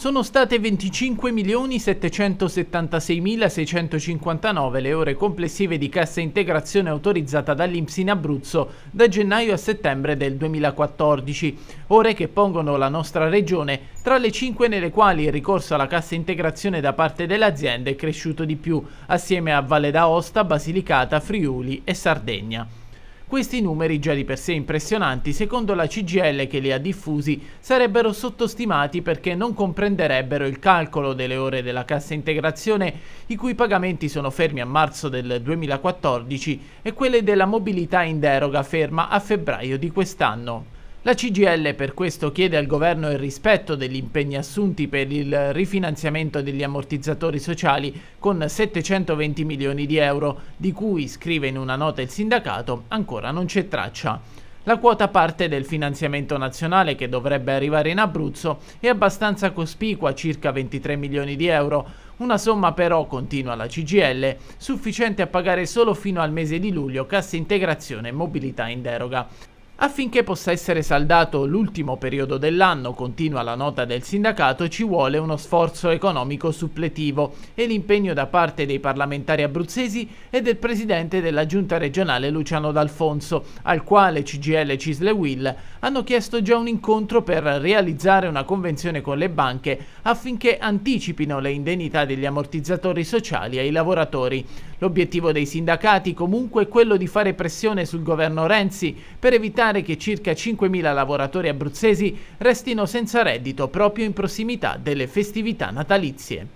Sono state 25.776.659 le ore complessive di cassa integrazione autorizzata dall'Inps in Abruzzo da gennaio a settembre del 2014, ore che pongono la nostra regione tra le cinque nelle quali il ricorso alla cassa integrazione da parte delle aziende è cresciuto di più, assieme a Valle d'Aosta, Basilicata, Friuli e Sardegna. Questi numeri, già di per sé impressionanti, secondo la CGL che li ha diffusi, sarebbero sottostimati perché non comprenderebbero il calcolo delle ore della cassa integrazione, i cui pagamenti sono fermi a marzo del 2014, e quelle della mobilità in deroga ferma a febbraio di quest'anno. La CGL per questo chiede al governo il rispetto degli impegni assunti per il rifinanziamento degli ammortizzatori sociali con 720 milioni di euro, di cui, scrive in una nota il sindacato, ancora non c'è traccia. La quota parte del finanziamento nazionale che dovrebbe arrivare in Abruzzo è abbastanza cospicua, circa 23 milioni di euro, una somma però, continua la CGL, sufficiente a pagare solo fino al mese di luglio cassa integrazione e mobilità in deroga. Affinché possa essere saldato l'ultimo periodo dell'anno, continua la nota del sindacato, ci vuole uno sforzo economico suppletivo e l'impegno da parte dei parlamentari abruzzesi e del presidente della giunta regionale Luciano D'Alfonso, al quale CGL Cisle Will hanno chiesto già un incontro per realizzare una convenzione con le banche affinché anticipino le indennità degli ammortizzatori sociali ai lavoratori. L'obiettivo dei sindacati comunque è quello di fare pressione sul governo Renzi per evitare evitare che circa 5.000 lavoratori abruzzesi restino senza reddito proprio in prossimità delle festività natalizie.